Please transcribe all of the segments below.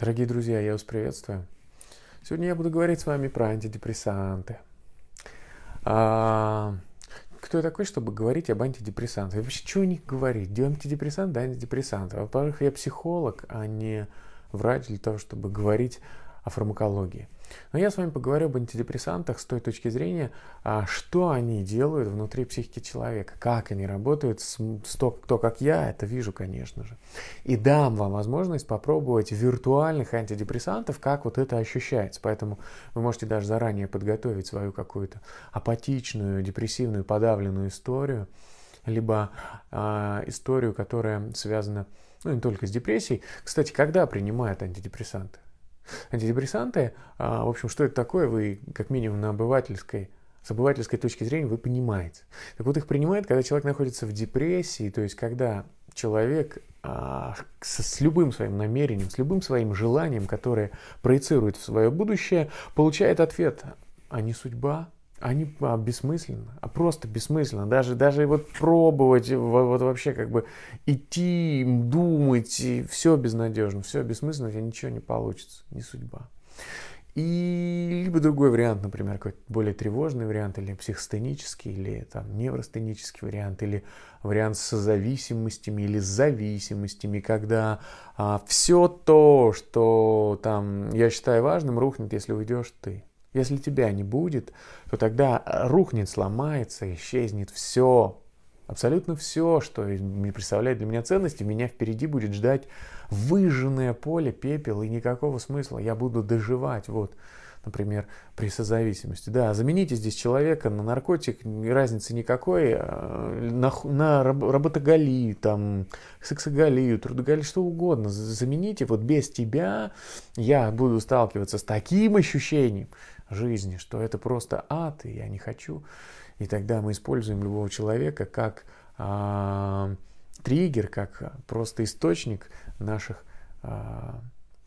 Дорогие друзья, я вас приветствую. Сегодня я буду говорить с вами про антидепрессанты. А, кто я такой, чтобы говорить об антидепрессантах? Я вообще, что о них говорить? Где антидепрессанты, да антидепрессант. во первых я психолог, а не врач для того, чтобы говорить о фармакологии. Но я с вами поговорю об антидепрессантах с той точки зрения, а, что они делают внутри психики человека, как они работают, то, кто как я это вижу, конечно же. И дам вам возможность попробовать виртуальных антидепрессантов, как вот это ощущается. Поэтому вы можете даже заранее подготовить свою какую-то апатичную, депрессивную, подавленную историю, либо э, историю, которая связана ну, не только с депрессией. Кстати, когда принимают антидепрессанты? Антидепрессанты, а, в общем, что это такое, вы как минимум на обывательской с обывательской точки зрения вы понимаете. Так вот, их принимает, когда человек находится в депрессии, то есть когда человек а, с, с любым своим намерением, с любым своим желанием, которое проецирует в свое будущее, получает ответ, а не судьба, они а, бессмысленно, а просто бессмысленно. Даже, даже вот пробовать, вот, вот вообще как бы идти, думать, и все безнадежно, все бессмысленно, у тебя ничего не получится, не судьба. И либо другой вариант, например, какой-то более тревожный вариант, или психостенический, или там невростенический вариант, или вариант с зависимостями, или с зависимостями, когда а, все то, что там я считаю важным, рухнет, если уйдешь ты. Если тебя не будет, то тогда рухнет, сломается, исчезнет все. Абсолютно все, что представляет для меня ценности, меня впереди будет ждать выжженное поле, пепел и никакого смысла. Я буду доживать, вот, например, при созависимости. Да, замените здесь человека на наркотик, разницы никакой, э, на, на работоголию, там, сексоголию, трудоголию, что угодно. Замените, вот без тебя я буду сталкиваться с таким ощущением, жизни, что это просто ад, и я не хочу. И тогда мы используем любого человека как э, триггер, как просто источник наших э,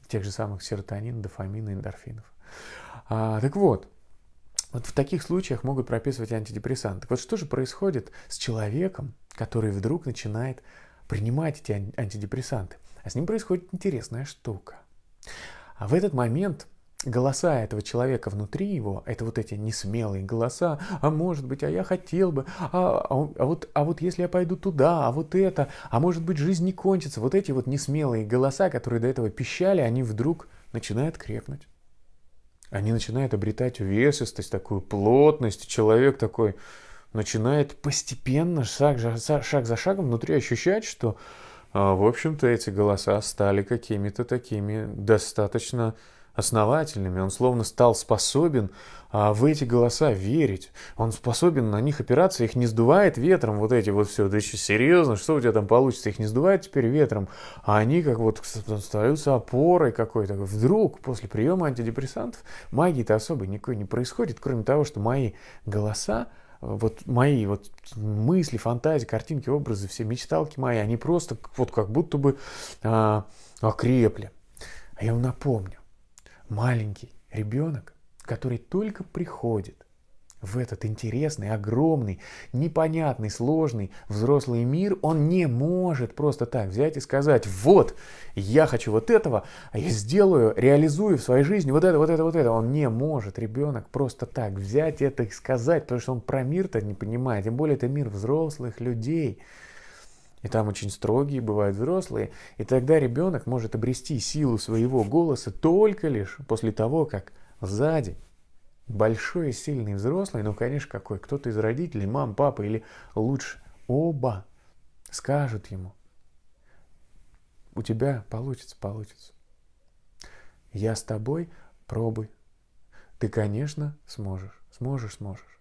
тех же самых серотонин, дофамина, эндорфинов. А, так вот, вот в таких случаях могут прописывать антидепрессанты. Так вот что же происходит с человеком, который вдруг начинает принимать эти антидепрессанты? А с ним происходит интересная штука. А в этот момент голоса этого человека внутри его, это вот эти несмелые голоса, а может быть, а я хотел бы, а, а, а, вот, а вот если я пойду туда, а вот это, а может быть, жизнь не кончится. Вот эти вот несмелые голоса, которые до этого пищали, они вдруг начинают крепнуть. Они начинают обретать увесистость, такую плотность. Человек такой начинает постепенно, шаг за, шаг за шагом внутри ощущать, что, а, в общем-то, эти голоса стали какими-то такими достаточно основательными, он словно стал способен а, в эти голоса верить, он способен на них опираться, их не сдувает ветром вот эти вот все, да еще серьезно, что у тебя там получится, их не сдувает теперь ветром, а они как вот остаются опорой какой-то. Вдруг после приема антидепрессантов магии-то особой никакой не происходит, кроме того, что мои голоса, вот мои вот мысли, фантазии, картинки, образы, все мечталки мои, они просто вот как будто бы а, окрепли. А я вам напомню, маленький ребенок, который только приходит в этот интересный, огромный, непонятный, сложный взрослый мир, он не может просто так взять и сказать, вот, я хочу вот этого, а я сделаю, реализую в своей жизни вот это, вот это, вот это. Он не может, ребенок, просто так взять это и сказать, потому что он про мир-то не понимает, тем более это мир взрослых людей. И там очень строгие бывают взрослые. И тогда ребенок может обрести силу своего голоса только лишь после того, как сзади большой и сильный взрослый, ну, конечно, какой, кто-то из родителей, мам, папа или лучше, оба скажут ему, у тебя получится, получится. Я с тобой, пробуй. Ты, конечно, сможешь, сможешь, сможешь.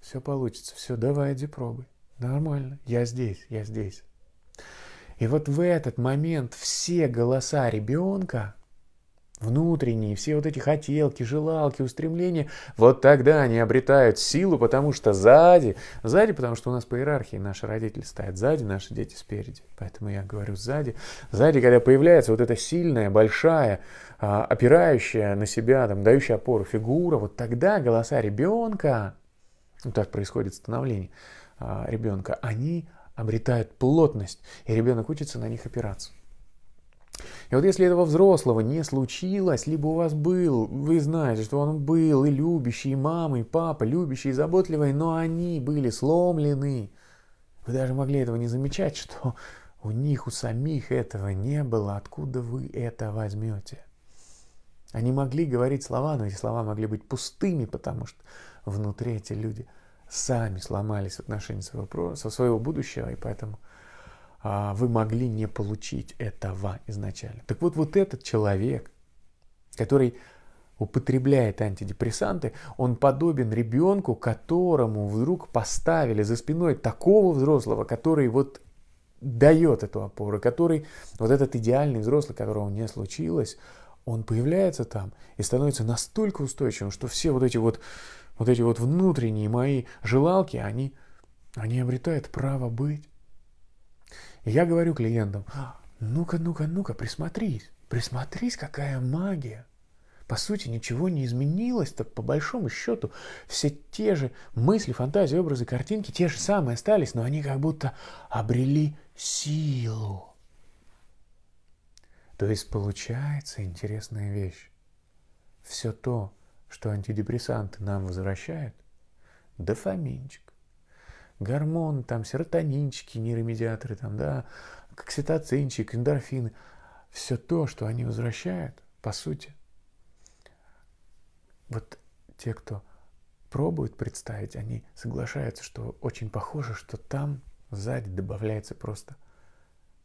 Все получится, все, давай, иди пробуй. Нормально, я здесь, я здесь. И вот в этот момент все голоса ребенка, внутренние, все вот эти хотелки, желалки, устремления, вот тогда они обретают силу, потому что сзади, сзади, потому что у нас по иерархии наши родители стоят сзади, наши дети спереди. Поэтому я говорю сзади. Сзади, когда появляется вот эта сильная, большая, а, опирающая на себя, там, дающая опору фигура, вот тогда голоса ребенка, вот ну, так происходит становление а, ребенка, они обретают плотность, и ребенок учится на них опираться. И вот если этого взрослого не случилось, либо у вас был, вы знаете, что он был и любящий, и мама, и папа, любящий, и заботливый, но они были сломлены. Вы даже могли этого не замечать, что у них, у самих этого не было. Откуда вы это возьмете? Они могли говорить слова, но эти слова могли быть пустыми, потому что внутри эти люди – сами сломались в отношении своего, своего будущего, и поэтому а, вы могли не получить этого изначально. Так вот, вот этот человек, который употребляет антидепрессанты, он подобен ребенку, которому вдруг поставили за спиной такого взрослого, который вот дает эту опору, который, вот этот идеальный взрослый, которого не случилось, он появляется там и становится настолько устойчивым, что все вот эти вот вот эти вот внутренние мои желалки, они, они обретают право быть. И я говорю клиентам, ну-ка, ну-ка, ну-ка, присмотрись, присмотрись, какая магия. По сути, ничего не изменилось-то, по большому счету. Все те же мысли, фантазии, образы, картинки, те же самые остались, но они как будто обрели силу. То есть получается интересная вещь. Все то, что антидепрессанты нам возвращают дофаминчик, гормон, там серотонинчики, нейромедиаторы, там, да, окситоцинчик, эндорфины, все то, что они возвращают, по сути, вот те, кто пробуют представить, они соглашаются, что очень похоже, что там сзади добавляется просто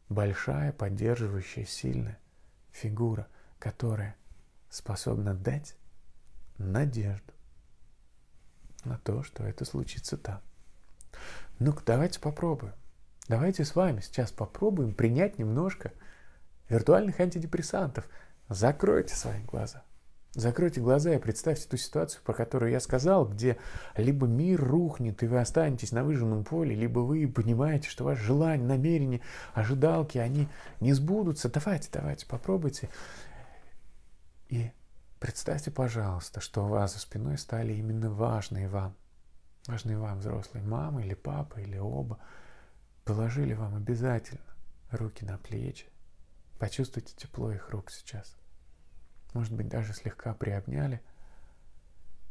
большая, поддерживающая, сильная фигура, которая способна дать надежду на то, что это случится там. Ну-ка, давайте попробуем. Давайте с вами сейчас попробуем принять немножко виртуальных антидепрессантов. Закройте свои глаза. Закройте глаза и представьте ту ситуацию, про которую я сказал, где либо мир рухнет, и вы останетесь на выжженном поле, либо вы понимаете, что ваши желания, намерения, ожидалки, они не сбудутся. Давайте, давайте, попробуйте. И Представьте, пожалуйста, что у вас за спиной стали именно важные вам, важные вам взрослые мама или папа или оба, положили вам обязательно руки на плечи. Почувствуйте тепло их рук сейчас. Может быть, даже слегка приобняли.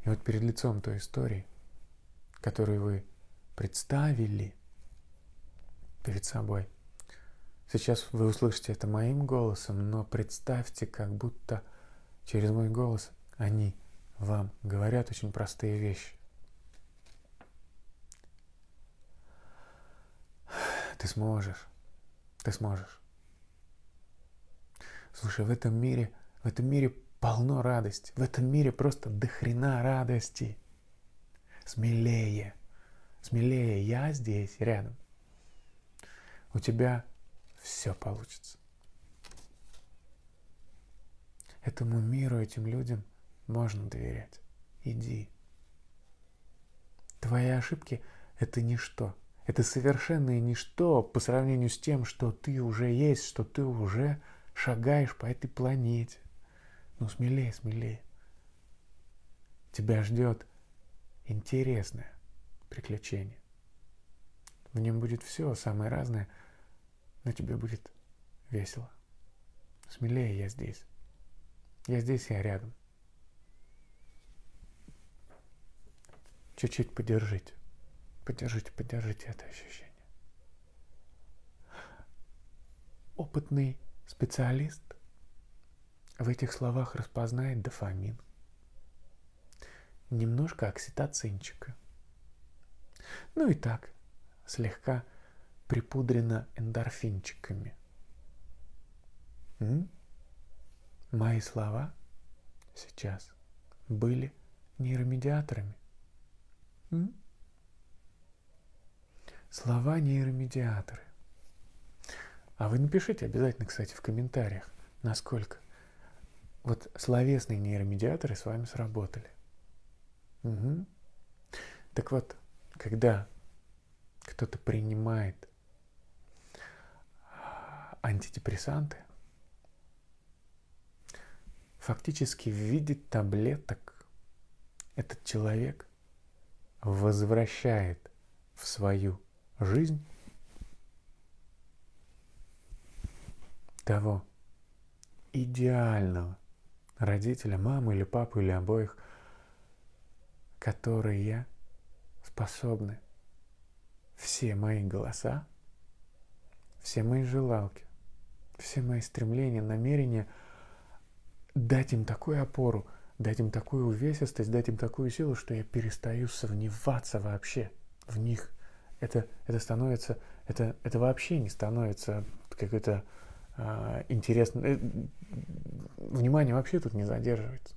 И вот перед лицом той истории, которую вы представили перед собой, сейчас вы услышите это моим голосом, но представьте, как будто – Через мой голос они вам говорят очень простые вещи. Ты сможешь. Ты сможешь. Слушай, в этом мире, в этом мире полно радости. В этом мире просто дохрена радости. Смелее. Смелее. Я здесь, рядом. У тебя все получится. Этому миру, этим людям можно доверять. Иди. Твои ошибки – это ничто. Это совершенное ничто по сравнению с тем, что ты уже есть, что ты уже шагаешь по этой планете. Ну, смелее, смелее. Тебя ждет интересное приключение. В нем будет все самое разное, но тебе будет весело. Смелее я здесь. Я здесь, я рядом. Чуть-чуть подержите. Подержите, подержите это ощущение. Опытный специалист в этих словах распознает дофамин. Немножко окситоцинчика. Ну и так, слегка припудрено эндорфинчиками. М? Мои слова сейчас были нейромедиаторами. М? Слова нейромедиаторы. А вы напишите обязательно, кстати, в комментариях, насколько вот словесные нейромедиаторы с вами сработали. Угу. Так вот, когда кто-то принимает антидепрессанты, фактически в виде таблеток этот человек возвращает в свою жизнь того идеального родителя, маму или папу или обоих, которые способны все мои голоса, все мои желалки, все мои стремления, намерения – дать им такую опору, дать им такую увесистость, дать им такую силу, что я перестаю сомневаться вообще в них. Это, это становится, это, это вообще не становится какой-то а, э, интересный... внимание вообще тут не задерживается.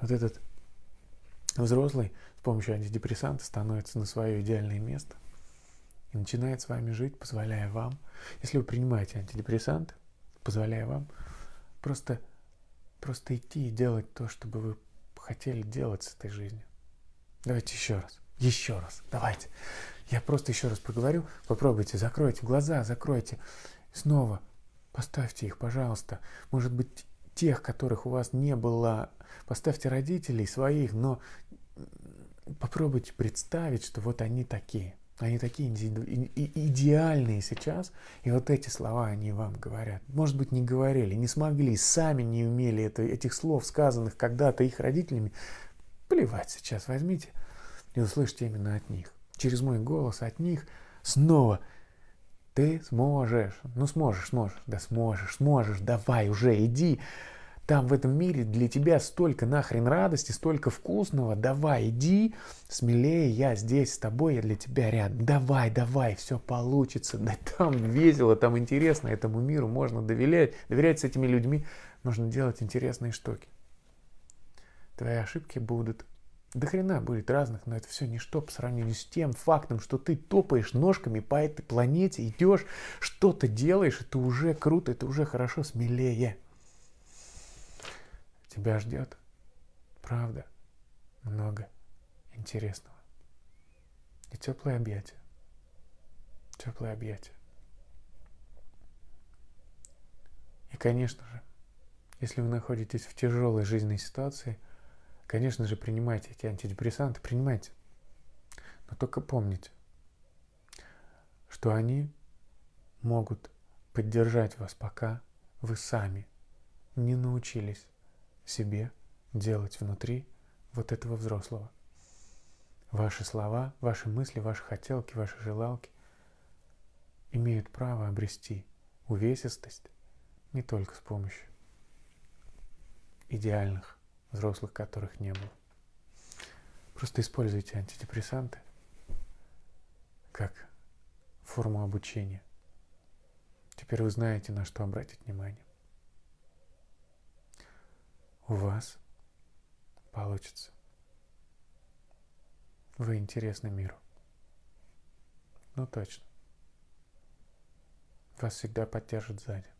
Вот этот взрослый с помощью антидепрессанта становится на свое идеальное место и начинает с вами жить, позволяя вам, если вы принимаете антидепрессанты, позволяя вам просто Просто идти и делать то, что бы вы хотели делать с этой жизнью. Давайте еще раз. Еще раз. Давайте. Я просто еще раз поговорю. Попробуйте. Закройте глаза, закройте. Снова поставьте их, пожалуйста. Может быть, тех, которых у вас не было. Поставьте родителей своих, но попробуйте представить, что вот они такие – они такие идеальные сейчас. И вот эти слова они вам говорят. Может быть, не говорили, не смогли, сами не умели это, этих слов, сказанных когда-то их родителями. Плевать сейчас, возьмите и услышьте именно от них. Через мой голос от них снова ты сможешь. Ну, сможешь, сможешь. Да сможешь, сможешь. Давай уже, иди. Там в этом мире для тебя столько нахрен радости, столько вкусного. Давай, иди, смелее, я здесь с тобой, я для тебя рядом. Давай, давай, все получится. Да там весело, там интересно, этому миру можно доверять. Доверять с этими людьми нужно делать интересные штуки. Твои ошибки будут до хрена будет разных, но это все ничто по сравнению с тем фактом, что ты топаешь ножками по этой планете, идешь, что-то делаешь, это уже круто, это уже хорошо, смелее. Тебя ждет, правда, много интересного. И теплые объятия, теплые объятия. И, конечно же, если вы находитесь в тяжелой жизненной ситуации, конечно же, принимайте эти антидепрессанты, принимайте. Но только помните, что они могут поддержать вас, пока вы сами не научились себе делать внутри вот этого взрослого. Ваши слова, ваши мысли, ваши хотелки, ваши желалки имеют право обрести увесистость не только с помощью идеальных взрослых, которых не было. Просто используйте антидепрессанты как форму обучения. Теперь вы знаете, на что обратить внимание у вас получится. Вы интересны миру. Ну точно. Вас всегда поддержат сзади.